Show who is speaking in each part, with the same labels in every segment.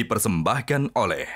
Speaker 1: dipersembahkan oleh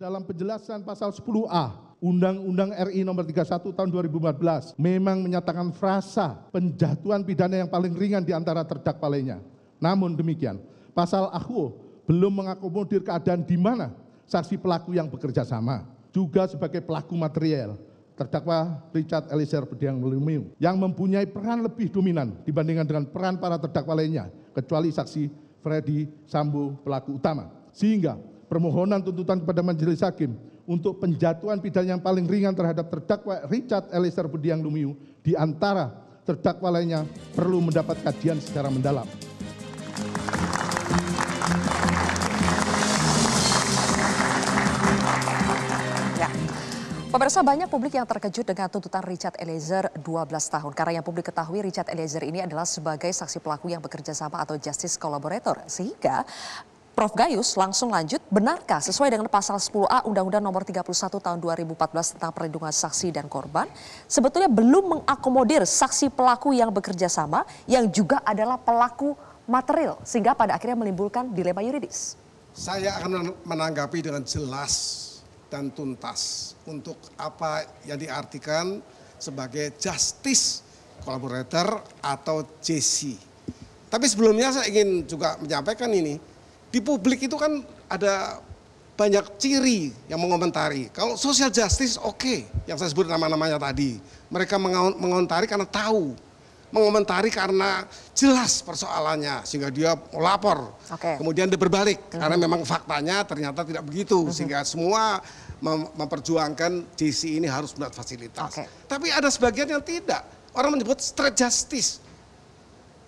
Speaker 1: Dalam penjelasan pasal 10A Undang-Undang RI nomor 31 tahun 2014 memang menyatakan frasa penjatuhan pidana yang paling ringan di antara terdakwa lainnya. Namun demikian, pasal AHU belum mengakomodir keadaan di mana saksi pelaku yang bekerja sama juga sebagai pelaku material terdakwa Richard Eliezer Bediang Lumiu yang mempunyai peran lebih dominan dibandingkan dengan peran para terdakwa lainnya kecuali saksi Freddy Sambo pelaku utama. Sehingga permohonan tuntutan kepada majelis hakim untuk penjatuhan pidana yang paling ringan terhadap terdakwa Richard Eliezer Bediang Lumiu di antara terdakwa lainnya perlu mendapat kajian secara mendalam.
Speaker 2: Pemirsa banyak publik yang terkejut dengan tuntutan Richard Eliezer 12 tahun. Karena yang publik ketahui Richard Eliezer ini adalah sebagai saksi pelaku yang bekerja sama atau justice collaborator. Sehingga Prof. Gayus langsung lanjut, benarkah sesuai dengan pasal 10A Undang-Undang nomor 31 tahun 2014 tentang perlindungan saksi dan korban, sebetulnya belum mengakomodir saksi pelaku yang bekerja sama yang juga adalah pelaku material sehingga pada akhirnya menimbulkan dilema yuridis.
Speaker 3: Saya akan menanggapi dengan jelas dan tuntas untuk apa yang diartikan sebagai justice collaborator atau JC. Tapi sebelumnya saya ingin juga menyampaikan ini, di publik itu kan ada banyak ciri yang mengomentari. Kalau social justice oke, okay, yang saya sebut nama-namanya tadi. Mereka mengomentari karena tahu, mengomentari karena jelas persoalannya sehingga dia melapor. Okay. Kemudian dia berbalik mm -hmm. karena mhm. memang faktanya ternyata tidak begitu mm -hmm. sehingga semua mem memperjuangkan JC ini harus melihat fasilitas. Okay. Tapi ada sebagian yang tidak. Orang menyebut straight justice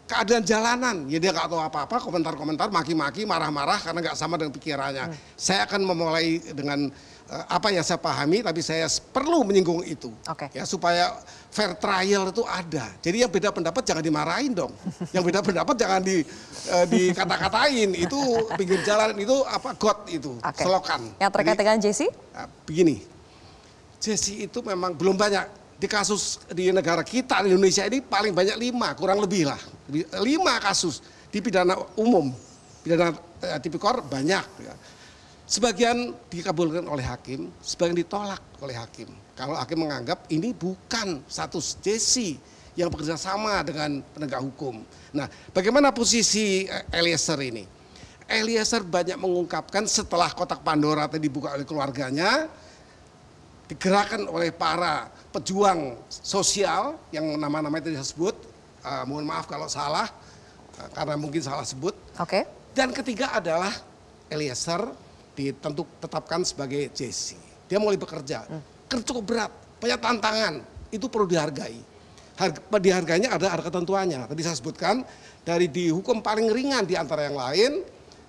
Speaker 3: keadaan jalanan. Ya dia nggak tahu apa-apa, komentar-komentar, maki-maki, marah-marah karena nggak sama dengan pikirannya. Hmm. Saya akan memulai dengan uh, apa yang saya pahami, tapi saya perlu menyinggung itu. Okay. Ya supaya fair trial itu ada. Jadi yang beda pendapat jangan dimarahin dong. Yang beda pendapat jangan di uh, dikata-katain. Itu pinggir jalan itu apa god itu, okay. selokan.
Speaker 2: Yang terkait Jadi, dengan Jesse? Eh,
Speaker 3: begini. Jesse itu memang belum banyak di kasus di negara kita di Indonesia ini paling banyak lima kurang lebih lah lima kasus di pidana umum pidana eh, tipikor banyak ya. sebagian dikabulkan oleh hakim sebagian ditolak oleh hakim kalau hakim menganggap ini bukan satu JC yang bekerja sama dengan penegak hukum nah bagaimana posisi eh, Eliezer ini Eliezer banyak mengungkapkan setelah kotak Pandora tadi dibuka oleh keluarganya digerakkan oleh para pejuang sosial yang nama-nama itu disebut. Uh, mohon maaf kalau salah, uh, karena mungkin salah sebut. Oke. Okay. Dan ketiga adalah Eliezer ditentu tetapkan sebagai JC. Dia mulai bekerja, hmm. kerja cukup berat, banyak tantangan, itu perlu dihargai. Harga, dihargainya ada harga ketentuannya. Tadi saya sebutkan dari dihukum paling ringan di antara yang lain,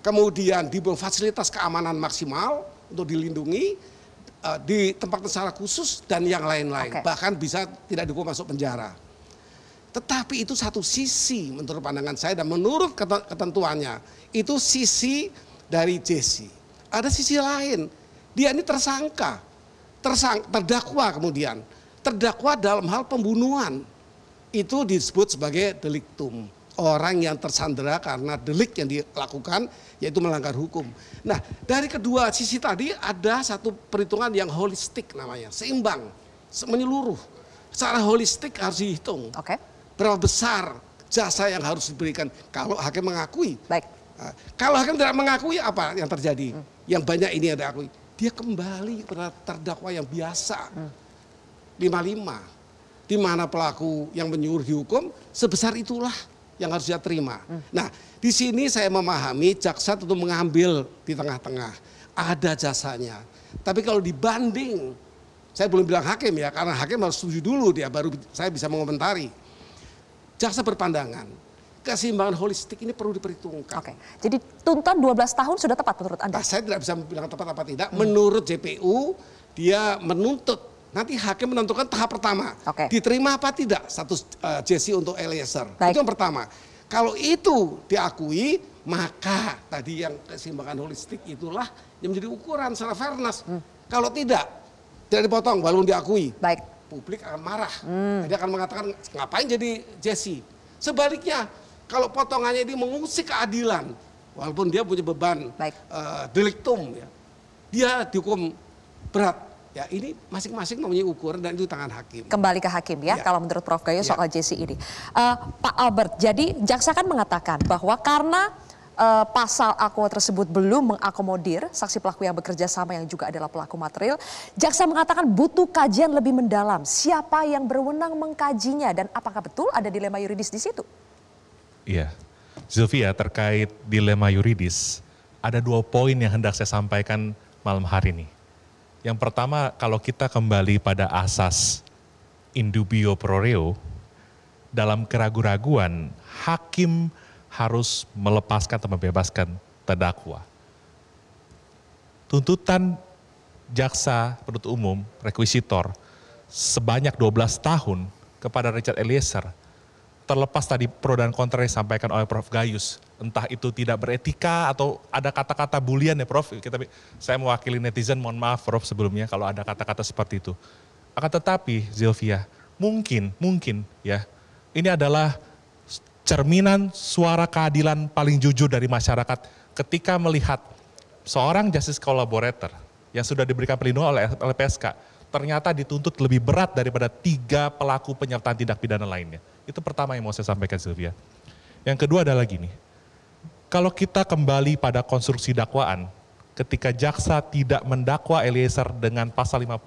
Speaker 3: kemudian diberi fasilitas keamanan maksimal untuk dilindungi, uh, di tempat secara khusus dan yang lain-lain. Okay. Bahkan bisa tidak dihukum masuk penjara. Tetapi itu satu sisi menurut pandangan saya dan menurut ketentuannya. Itu sisi dari Jesse. Ada sisi lain. Dia ini tersangka. Tersang, terdakwa kemudian. Terdakwa dalam hal pembunuhan. Itu disebut sebagai deliktum orang yang tersandera karena delik yang dilakukan yaitu melanggar hukum. Nah, dari kedua sisi tadi ada satu perhitungan yang holistik namanya, seimbang, menyeluruh. Secara holistik harus dihitung. Oke. Okay. Berapa besar jasa yang harus diberikan kalau hakim mengakui. Baik. Nah, kalau hakim tidak mengakui apa yang terjadi? Hmm. Yang banyak ini ada akui. Dia kembali kepada terdakwa yang biasa. Hmm. 55. Di mana pelaku yang menyuruh dihukum sebesar itulah yang harus dia terima. Nah, di sini saya memahami jaksa tentu mengambil di tengah-tengah. Ada jasanya. Tapi kalau dibanding, saya belum bilang hakim ya, karena hakim harus setuju dulu dia baru saya bisa mengomentari. Jaksa berpandangan, keseimbangan holistik ini perlu diperhitungkan. Oke. Jadi tuntutan 12 tahun sudah tepat menurut Anda? Nah, saya tidak bisa bilang tepat apa tidak. Hmm. Menurut JPU, dia menuntut nanti hakim menentukan tahap pertama. Okay. Diterima apa tidak status uh, eh, Jesse untuk Eliezer. Baik. Itu yang pertama. Kalau itu diakui, maka tadi yang keseimbangan holistik itulah yang menjadi ukuran secara fairness. Hmm. Kalau tidak, tidak dipotong walaupun diakui. Baik. Publik akan marah. Hmm. Dia akan mengatakan ngapain jadi Jesse. Sebaliknya, kalau potongannya ini mengusik keadilan, walaupun dia punya beban Baik. Uh, deliktum ya. Dia dihukum berat Ya ini masing-masing mempunyai ukuran dan itu tangan hakim. Kembali
Speaker 2: ke hakim ya, ya. kalau menurut Prof Gayo ya. soal JC ini. Uh, eh, Pak Albert, jadi jaksa kan mengatakan bahwa karena uh, pasal aku tersebut belum mengakomodir saksi pelaku yang bekerja sama yang juga adalah pelaku material, jaksa mengatakan butuh kajian lebih mendalam. Siapa yang berwenang mengkajinya dan apakah betul ada dilema yuridis di situ?
Speaker 1: Iya, Zulfia terkait dilema yuridis, ada dua poin yang hendak saya sampaikan malam hari ini. Yang pertama, kalau kita kembali pada asas indubio pro reo, dalam keraguan-raguan, hakim harus melepaskan atau membebaskan terdakwa. Tuntutan jaksa penuntut umum, rekuisitor, sebanyak 12 tahun kepada Richard Eliezer, terlepas tadi pro dan kontra yang disampaikan oleh Prof. Gayus, entah itu tidak beretika atau ada kata-kata bulian ya Prof. Kita, saya mewakili netizen, mohon maaf Prof sebelumnya kalau ada kata-kata seperti itu. Akan tetapi Zilvia, mungkin, mungkin ya, ini adalah cerminan suara keadilan paling jujur dari masyarakat ketika melihat seorang justice collaborator yang sudah diberikan perlindungan oleh LPSK ternyata dituntut lebih berat daripada tiga pelaku penyertaan tindak pidana lainnya. Itu pertama yang mau saya sampaikan Sylvia. Yang kedua adalah gini, kalau kita kembali pada konstruksi dakwaan, ketika jaksa tidak mendakwa Eliezer dengan pasal 55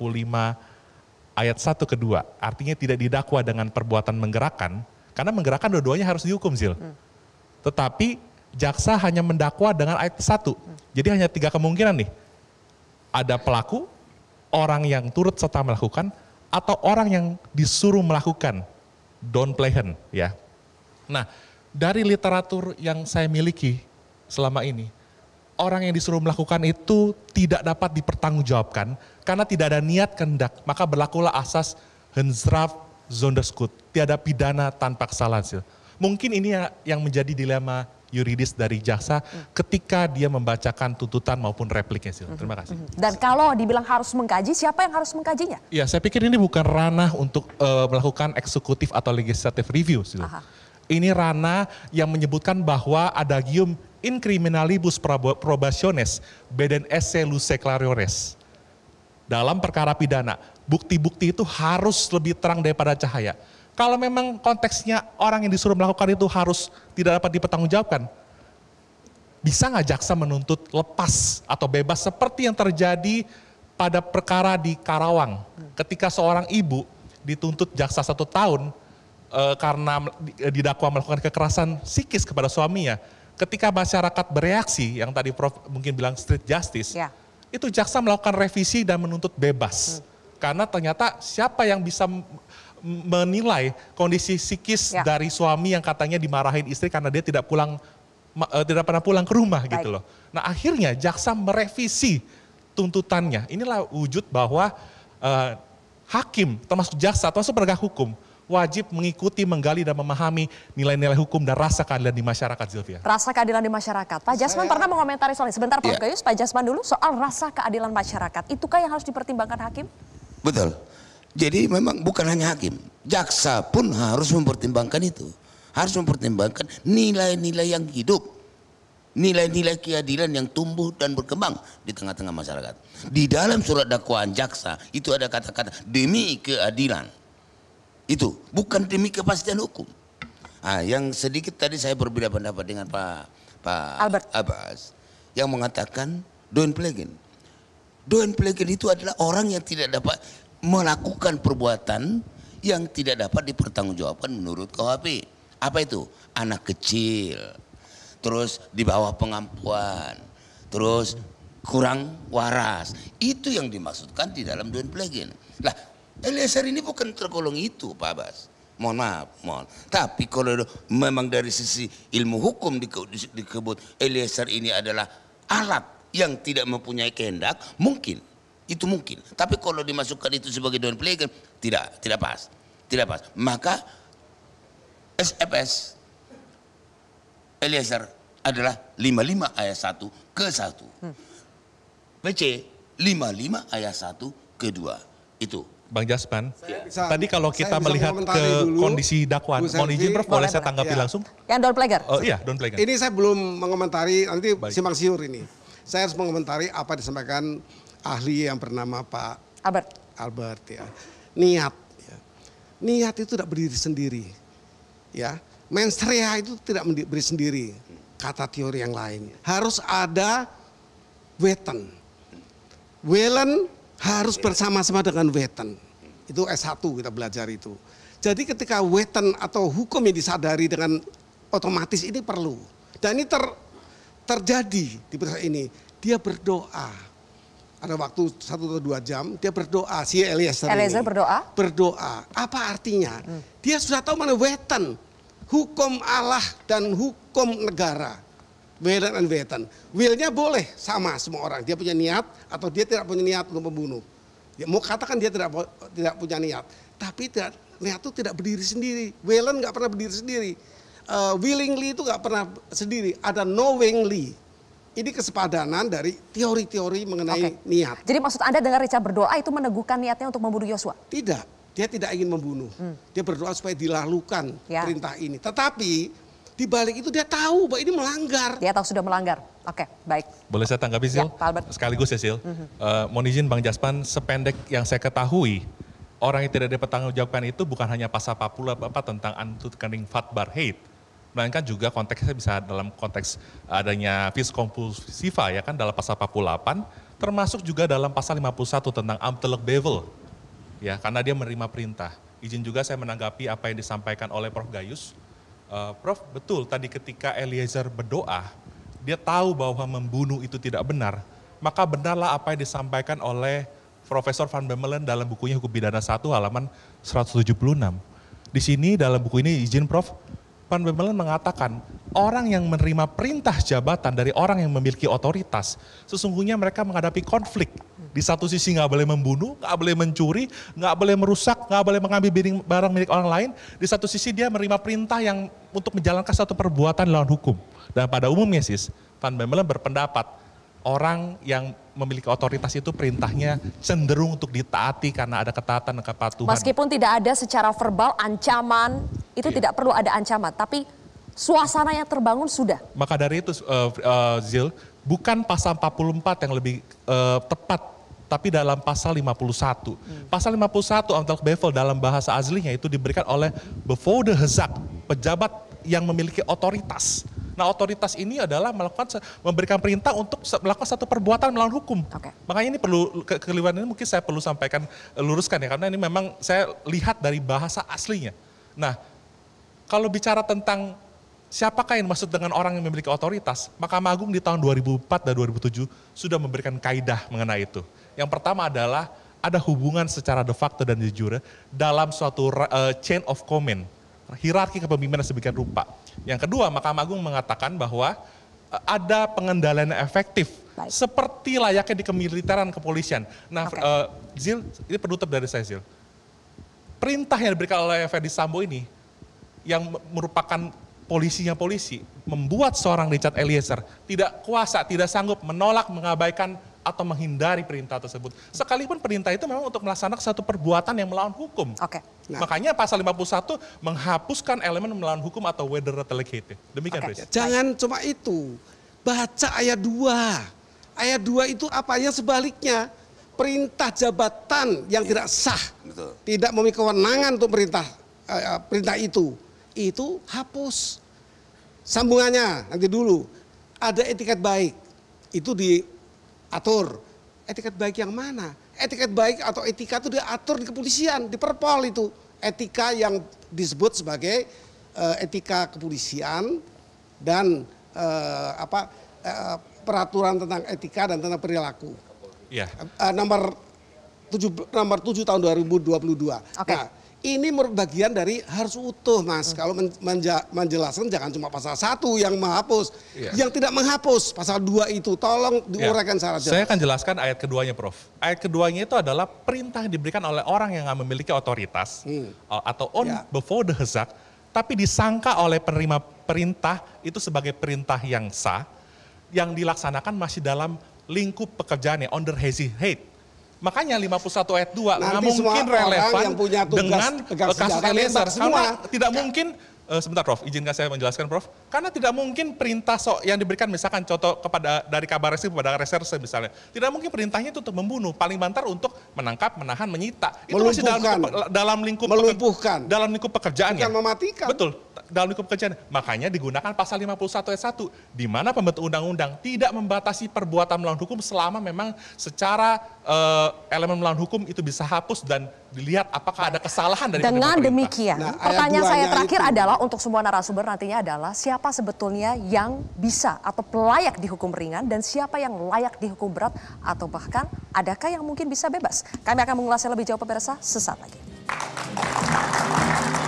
Speaker 1: ayat 1 ke 2, artinya tidak didakwa dengan perbuatan menggerakkan, karena menggerakkan dua-duanya harus dihukum, Zil. Hmm. Tetapi jaksa hanya mendakwa dengan ayat 1. Hmm. Jadi hanya tiga kemungkinan nih. Ada pelaku, orang yang turut serta melakukan, atau orang yang disuruh melakukan. Don't play hand, ya. Nah, dari literatur yang saya miliki selama ini, orang yang disuruh melakukan itu tidak dapat dipertanggungjawabkan karena tidak ada niat kehendak, maka berlakulah asas Hensraf Zonderskut, tiada pidana tanpa kesalahan. Sil. Mungkin ini ya yang menjadi dilema yuridis dari jaksa ketika dia membacakan tuntutan maupun repliknya. Sil. Terima kasih. Mhm.
Speaker 2: Dan kalau dibilang harus mengkaji, siapa yang harus mengkajinya?
Speaker 1: Ya, saya pikir ini bukan ranah untuk uh, melakukan eksekutif atau legislative review. Sil. Ini Rana yang menyebutkan bahwa adagium in criminalibus probationes beden esse luce clariores. Dalam perkara pidana, bukti-bukti itu harus lebih terang daripada cahaya. Kalau memang konteksnya orang yang disuruh melakukan itu harus tidak dapat dipertanggungjawabkan, bisa nggak jaksa menuntut lepas atau bebas seperti yang terjadi pada perkara di Karawang ketika seorang ibu dituntut jaksa satu tahun e, karena eh, didakwa melakukan kekerasan psikis kepada suaminya, ketika masyarakat bereaksi yang tadi Prof mungkin bilang street justice, ya. itu jaksa melakukan revisi dan menuntut bebas. Hmm. Karena ternyata siapa yang bisa menilai kondisi psikis ya. dari suami yang katanya dimarahin istri karena dia tidak pulang eh, tidak pernah pulang ke rumah gitu Baik. gitu loh. Nah, akhirnya jaksa merevisi tuntutannya. Inilah wujud bahwa uh, hakim termasuk jaksa termasuk penegak hukum wajib mengikuti, menggali dan memahami nilai-nilai hukum dan rasa keadilan di masyarakat Zilvia.
Speaker 2: Rasa keadilan di masyarakat. Pak Jasman pernah mengomentari soal ini. Sebentar iya. Gayus, Yeah. Pak Jasman dulu soal rasa keadilan masyarakat. Itukah yang harus dipertimbangkan hakim?
Speaker 4: Betul. Jadi memang bukan hanya hakim. Jaksa pun harus mempertimbangkan itu. Harus mempertimbangkan nilai-nilai yang hidup nilai-nilai keadilan yang tumbuh dan berkembang di tengah-tengah masyarakat. Di dalam surat dakwaan jaksa itu ada kata-kata demi keadilan. Itu bukan demi kepastian hukum. Ah, yang sedikit tadi saya berbeda pendapat dengan Pak Pak Albert. Abbas yang mengatakan Doen Plegen. Doen Plegen itu adalah orang yang tidak dapat melakukan perbuatan yang tidak dapat dipertanggungjawabkan menurut KUHP. Apa itu? Anak kecil, terus di bawah pengampuan, terus kurang waras. Itu yang dimaksudkan di dalam Doen Plegen. Lah, Eliezer ini bukan tergolong itu Pak Abbas. Mohon maaf, mohon. Tapi kalau memang dari sisi ilmu hukum dikebut Eliezer ini adalah alat yang tidak mempunyai kehendak, mungkin itu mungkin. Tapi kalau dimasukkan itu sebagai down player tidak tidak pas. Tidak pas. Maka SFS Eliezer adalah 55 ayat 1 ke 1. PC 55 ayat 1 ke 2. Itu Bang Jasman, ya. bisa, tadi kalau kita melihat ke dulu, kondisi dakwaan, mohon izin Prof, boleh saya tanggapi ya. langsung?
Speaker 2: Yang Don Pleger? Oh iya, Don Pleger. Ini
Speaker 1: saya
Speaker 3: belum mengomentari, nanti Baik. simak siur ini. Saya harus mengomentari apa disampaikan ahli yang bernama Pak Albert. Albert ya. Niat. Ya. Niat itu tidak berdiri sendiri. Ya, menstrea itu tidak berdiri sendiri. Kata teori yang lain. Harus ada weten, Welen harus bersama-sama dengan wetan Itu S1 kita belajar itu. Jadi ketika wetan atau hukum yang disadari dengan otomatis ini perlu. Dan ini ter, terjadi di perusahaan ini. Dia berdoa. Ada waktu satu atau dua jam, dia berdoa. Si Eliezer, Eliezer berdoa? Berdoa. Apa artinya? Hmm. Dia sudah tahu mana wetan Hukum Allah dan hukum negara Wedan and wetan. Willnya boleh sama semua orang. Dia punya niat atau dia tidak punya niat untuk membunuh. Dia ya, mau katakan dia tidak tidak punya niat, tapi tidak, niat itu tidak berdiri sendiri. Willen nggak pernah berdiri sendiri. Uh, willingly itu nggak pernah sendiri. Ada knowingly. Ini kesepadanan dari teori-teori mengenai okay. niat.
Speaker 2: Jadi maksud Anda dengan Richard berdoa itu meneguhkan niatnya untuk membunuh Yosua?
Speaker 3: Tidak. Dia tidak ingin membunuh. Hmm. Dia berdoa supaya dilalukan ya. perintah ini. Tetapi di balik itu dia tahu bahwa ini
Speaker 2: melanggar. Dia tahu sudah melanggar. Oke, okay, baik.
Speaker 1: Boleh saya tanggapi, Sil? Ya, Pak Albert. Sekaligus ya, Sil. Mm -hmm. uh, mohon izin Bang Jaspan, sependek yang saya ketahui, orang yang tidak dapat tanggung jawabkan itu bukan hanya pasal Papua apa, tentang anti fatbar hate, melainkan juga konteksnya bisa dalam konteks adanya vis compulsiva ya kan dalam pasal 48, termasuk juga dalam pasal 51 tentang amtelek bevel, ya karena dia menerima perintah. Izin juga saya menanggapi apa yang disampaikan oleh Prof. Gayus Uh, Prof, betul tadi ketika Eliezer berdoa, dia tahu bahwa membunuh itu tidak benar, maka benarlah apa yang disampaikan oleh Profesor Van Bemelen dalam bukunya Hukum Pidana 1 halaman 176. Di sini dalam buku ini izin Prof, Van Bemelen mengatakan orang yang menerima perintah jabatan dari orang yang memiliki otoritas, sesungguhnya mereka menghadapi konflik di satu sisi nggak boleh membunuh, nggak boleh mencuri, nggak boleh merusak, nggak boleh mengambil barang milik orang lain. Di satu sisi dia menerima perintah yang untuk menjalankan satu perbuatan lawan hukum. Dan pada umumnya sis, Van Bemelen berpendapat orang yang memiliki otoritas itu perintahnya cenderung untuk ditaati karena ada ketaatan dan kepatuhan. Meskipun
Speaker 2: tidak ada secara verbal ancaman, itu iya. tidak perlu ada ancaman, tapi suasana yang terbangun sudah.
Speaker 1: Maka dari itu uh, uh, Zil, bukan pasal 44 yang lebih uh, tepat tapi dalam pasal 51. Hmm. Pasal 51 Amtal Bevel dalam bahasa aslinya itu diberikan oleh Bevode Hezak, pejabat yang memiliki otoritas. Nah, otoritas ini adalah melakukan memberikan perintah untuk melakukan satu perbuatan melawan hukum. Okay. Makanya ini perlu ke keliruan ini mungkin saya perlu sampaikan eh, luruskan ya karena ini memang saya lihat dari bahasa aslinya. Nah, kalau bicara tentang siapakah yang maksud dengan orang yang memiliki otoritas, Mahkamah Agung di tahun 2004 dan 2007 sudah memberikan kaidah mengenai itu. Yang pertama adalah ada hubungan secara de facto dan jujur dalam suatu uh, chain of command, hierarki kepemimpinan sebagian rupa. Yang kedua, Mahkamah Agung mengatakan bahwa eh, ada pengendalian efektif Baik. seperti layaknya di kemiliteran kepolisian. Nah, okay. uh, eh, Zil, ini penutup dari saya Zil. Perintah yang diberikan oleh Ferdi Sambo ini yang merupakan polisinya polisi membuat seorang Richard Eliezer tidak kuasa, tidak sanggup menolak mengabaikan atau menghindari perintah tersebut. Sekalipun perintah itu memang untuk melaksanakan satu perbuatan yang melawan hukum. Oke. Okay. Nah. Makanya pasal 51 menghapuskan elemen melawan hukum atau whether delegated. Demikian, okay. Jangan
Speaker 3: cuma itu. Baca ayat 2. Ayat 2 itu apanya sebaliknya. Perintah jabatan yang tidak sah, Betul. tidak memiliki kewenangan untuk perintah uh, perintah itu, itu hapus. Sambungannya nanti dulu ada etiket baik itu di atur. Etiket baik yang mana? Etiket baik atau etika itu diatur di kepolisian, di perpol itu. Etika yang disebut sebagai uh, etika kepolisian dan uh, apa uh, peraturan tentang etika dan tentang perilaku.
Speaker 1: Uh,
Speaker 3: nomor 7 nomor 7 tahun 2022. Okay. Nah, ini merupakan bagian dari harus utuh mas. Hmm. Kalau menja, menjelaskan jangan cuma pasal satu yang menghapus, yeah. yang tidak menghapus pasal dua itu tolong iya. diuraikan yeah. secara jelas. Saya
Speaker 1: akan jelaskan ayat keduanya, Prof. Ayat keduanya itu adalah perintah yang diberikan oleh orang yang memiliki otoritas hmm. atau on yeah. before the hezak, tapi disangka oleh penerima perintah itu sebagai perintah yang sah, yang dilaksanakan masih dalam lingkup pekerjaannya under hazy hate Makanya 51 ayat 2 Nanti nggak mungkin relevan yang punya tugas, dengan kasus Eliezer. Karena tidak mungkin Uh, sebentar Prof, izinkan saya menjelaskan Prof. Karena tidak mungkin perintah so yang diberikan misalkan contoh kepada dari kabar reskrim kepada reserse misalnya. Tidak mungkin perintahnya itu untuk membunuh, paling bantar untuk menangkap, menahan, menyita. Itu masih dalam dalam lingkup melumpuhkan. dalam lingkup pekerjaannya. Bukan mematikan. Betul dalam lingkup kerjaan. Makanya digunakan pasal 51 ayat 1 di mana pembentuk undang-undang tidak membatasi perbuatan melawan hukum selama memang secara uh, elemen melawan hukum itu bisa hapus dan dilihat apakah ada kesalahan dari Dengan
Speaker 2: demikian, nah, pertanyaan saya terakhir itu. adalah untuk semua narasumber nantinya adalah siapa sebetulnya yang bisa atau layak dihukum ringan dan siapa yang layak dihukum berat atau bahkan adakah yang mungkin bisa bebas? Kami akan mengulasnya lebih jauh pemirsa sesaat lagi.